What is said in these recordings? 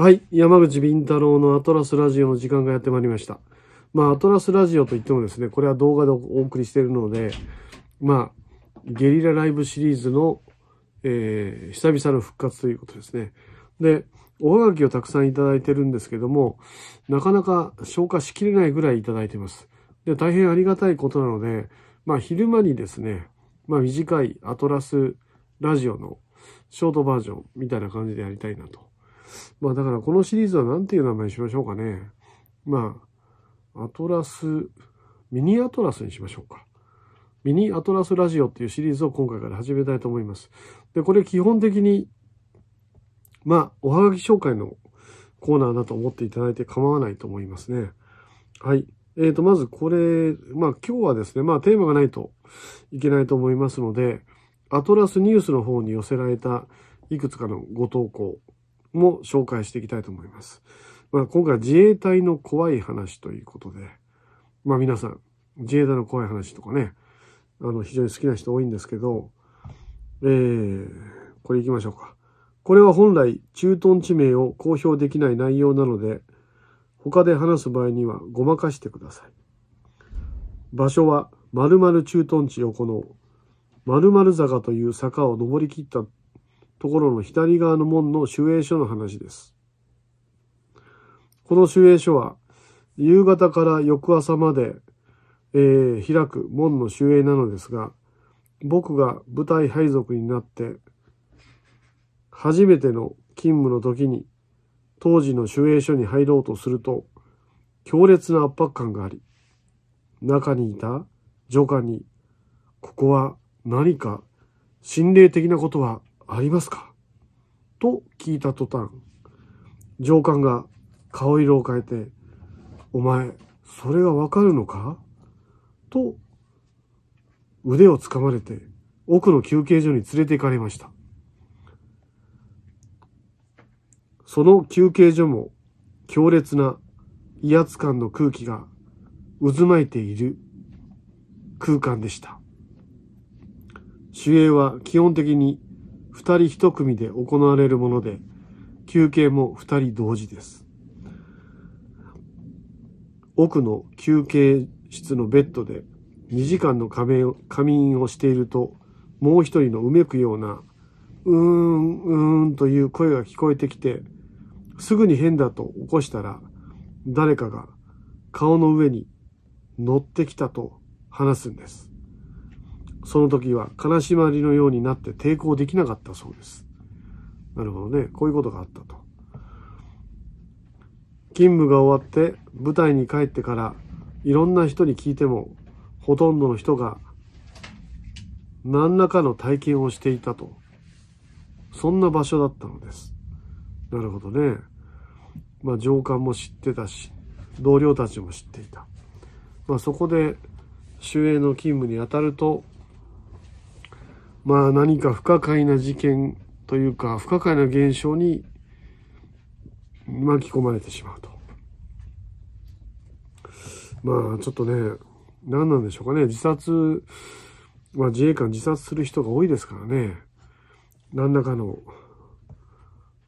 はい。山口敏太郎のアトラスラジオの時間がやってまいりました。まあ、アトラスラジオといってもですね、これは動画でお送りしているので、まあ、ゲリラライブシリーズの、えー、久々の復活ということですね。で、おはがきをたくさんいただいてるんですけども、なかなか消化しきれないぐらいいただいてます。で、大変ありがたいことなので、まあ、昼間にですね、まあ、短いアトラスラジオのショートバージョンみたいな感じでやりたいなとまあだからこのシリーズは何ていう名前にしましょうかね。まあ、アトラス、ミニアトラスにしましょうか。ミニアトラスラジオっていうシリーズを今回から始めたいと思います。で、これ基本的に、まあ、おはがき紹介のコーナーだと思っていただいて構わないと思いますね。はい。えーと、まずこれ、まあ今日はですね、まあテーマがないといけないと思いますので、アトラスニュースの方に寄せられたいくつかのご投稿も紹介していきたいと思います。まあ、今回自衛隊の怖い話ということで、まあ皆さん、自衛隊の怖い話とかね、あの、非常に好きな人多いんですけど、えー、これ行きましょうか。これは本来、駐屯地名を公表できない内容なので、他で話す場合にはごまかしてください。場所は、〇〇駐屯地横の、〇〇坂という坂を登り切ったところの左側の門の守衛所の話です。この守衛所は、夕方から翌朝まで、えー、開く門の守衛なのですが、僕が舞台配属になって、初めての勤務の時に、当時の守衛所に入ろうとすると、強烈な圧迫感があり、中にいた女下に、ここは何か心霊的なことはありますかと聞いた途端、上官が顔色を変えて、お前、それがわかるのかと、腕をつかまれて、奥の休憩所に連れて行かれました。その休憩所も強烈な威圧感の空気が渦巻いている空間でした。守衛は基本的に二人一組で行われるもので、休憩も二人同時です。奥の休憩室のベッドで2時間の仮眠をしていると、もう一人のうめくような、うーん、うーんという声が聞こえてきて、すぐに変だと起こしたら、誰かが顔の上に乗ってきたと話すんです。その時は悲しまりのようになって抵抗できなかったそうです。なるほどね。こういうことがあったと。勤務が終わって舞台に帰ってからいろんな人に聞いてもほとんどの人が何らかの体験をしていたと。そんな場所だったのです。なるほどね。まあ上官も知ってたし、同僚たちも知っていた。まあそこで守衛の勤務にあたるとまあ何か不可解な事件というか、不可解な現象に巻き込まれてしまうと。まあちょっとね、何なんでしょうかね。自殺、まあ自衛官自殺する人が多いですからね。何らかの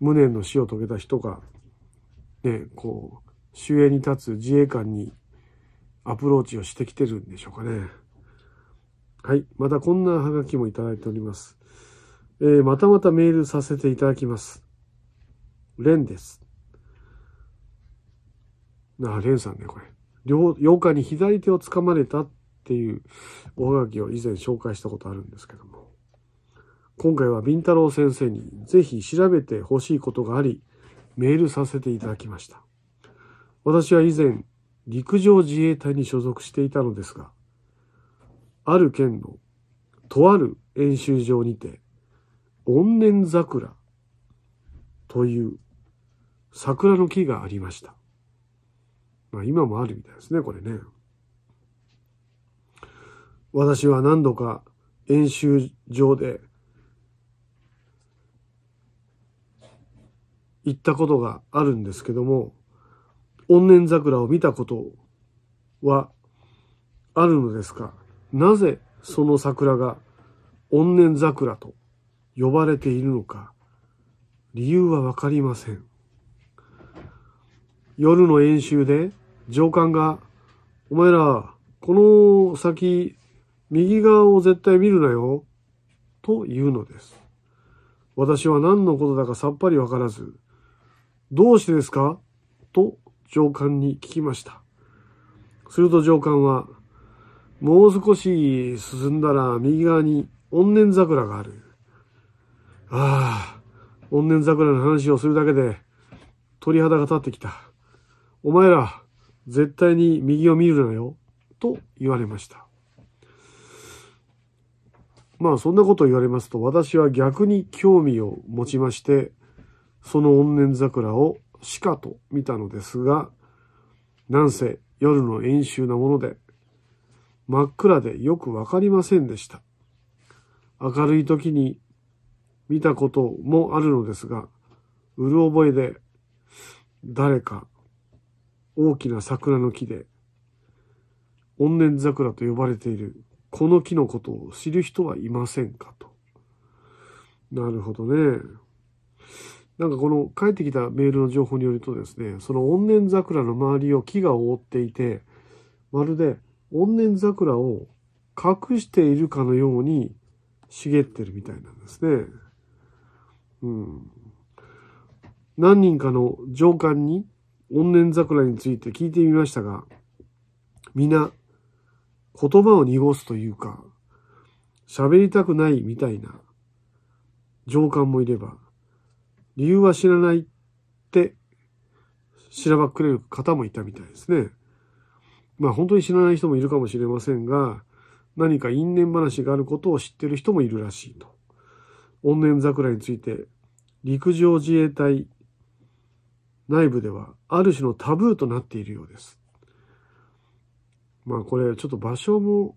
無念の死を遂げた人が、ね、こう、守衛に立つ自衛官にアプローチをしてきてるんでしょうかね。はい。またこんなハガキもいただいております。えー、またまたメールさせていただきます。レンです。あ、レンさんね、これ。両、8日に左手をつかまれたっていうおはがきを以前紹介したことあるんですけども。今回はビンタロウ先生にぜひ調べてほしいことがあり、メールさせていただきました。私は以前、陸上自衛隊に所属していたのですが、ある県のとある演習場にて、怨念桜という桜の木がありました。まあ今もあるみたいですね、これね。私は何度か演習場で行ったことがあるんですけども、怨念桜を見たことはあるのですかなぜその桜が怨念桜と呼ばれているのか、理由はわかりません。夜の演習で上官が、お前ら、この先、右側を絶対見るなよ、と言うのです。私は何のことだかさっぱりわからず、どうしてですかと上官に聞きました。すると上官は、もう少し進んだら右側に怨念桜がある。ああ、怨念桜の話をするだけで鳥肌が立ってきた。お前ら、絶対に右を見るなよ。と言われました。まあそんなことを言われますと私は逆に興味を持ちましてその怨念桜をしかと見たのですがなんせ夜の演習なもので真っ暗でよくわかりませんでした。明るい時に見たこともあるのですが、うる覚えで誰か大きな桜の木で、怨念桜と呼ばれているこの木のことを知る人はいませんかと。なるほどね。なんかこの返ってきたメールの情報によるとですね、その怨念桜の周りを木が覆っていて、まるで怨念桜を隠しているかのように茂ってるみたいなんですね。うん。何人かの上官に怨念桜について聞いてみましたが、皆言葉を濁すというか、喋りたくないみたいな上官もいれば、理由は知らないってしらばっくれる方もいたみたいですね。まあ本当に知らない人もいるかもしれませんが、何か因縁話があることを知ってる人もいるらしいと。怨念桜について、陸上自衛隊内部ではある種のタブーとなっているようです。まあこれちょっと場所も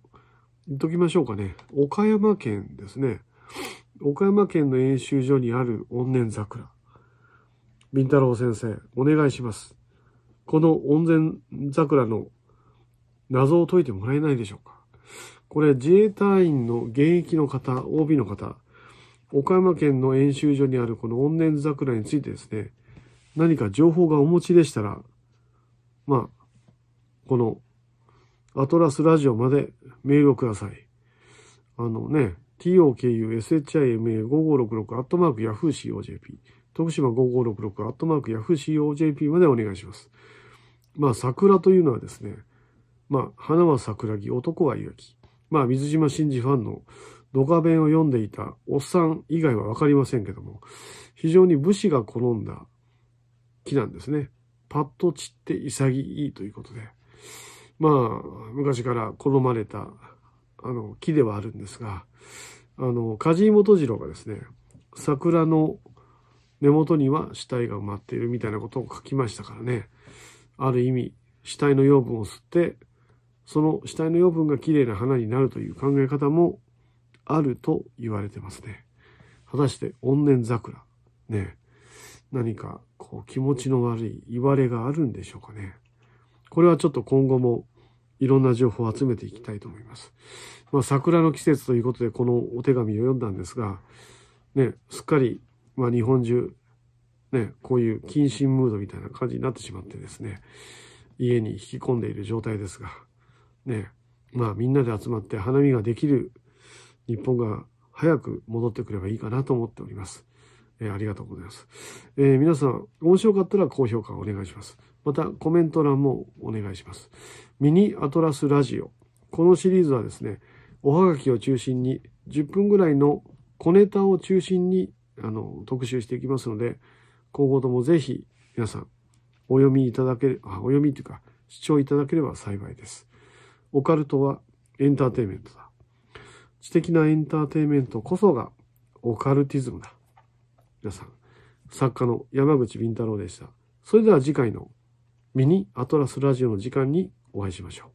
言っときましょうかね。岡山県ですね。岡山県の演習所にある怨念桜。ビ太郎先生、お願いします。この温泉桜の謎を解いてもらえないでしょうかこれ自衛隊員の現役の方、OB の方、岡山県の演習所にあるこの怨念桜についてですね、何か情報がお持ちでしたら、まあ、このアトラスラジオまでメールをください。あのね、tokushima5566 アットマーク yahoo.cojp 徳島5566アットマーク yahoo.cojp までお願いします。まあ、桜というのはですね、まあ、花は桜木、男は雪。まあ、水島真嗣ファンのドカ弁を読んでいたおっさん以外はわかりませんけども、非常に武士が好んだ木なんですね。パッと散って潔いということで。まあ、昔から好まれた、あの、木ではあるんですが、あの、梶井元次郎がですね、桜の根元には死体が埋まっているみたいなことを書きましたからね、ある意味、死体の養分を吸って、その死体の養分がきれいな花になるという考え方もあると言われてますね。果たして怨念桜、ね、何かこう気持ちの悪い言われがあるんでしょうかね。これはちょっと今後もいろんな情報を集めていきたいと思います。まあ、桜の季節ということでこのお手紙を読んだんですが、ね、すっかり、まあ、日本中、ね、こういう謹慎ムードみたいな感じになってしまってですね、家に引き込んでいる状態ですが、ね、まあみんなで集まって花見ができる日本が早く戻ってくればいいかなと思っております。えー、ありがとうございます。えー、皆さん、面白かったら高評価お願いします。また、コメント欄もお願いします。ミニアトラスラジオ。このシリーズはですね、おはがきを中心に、10分ぐらいの小ネタを中心に、あの、特集していきますので、今後ともぜひ、皆さん、お読みいただける、お読みというか、視聴いただければ幸いです。オカルトはエンターテイメントだ。知的なエンターテイメントこそがオカルティズムだ。皆さん、作家の山口敏太郎でした。それでは次回のミニアトラスラジオの時間にお会いしましょう。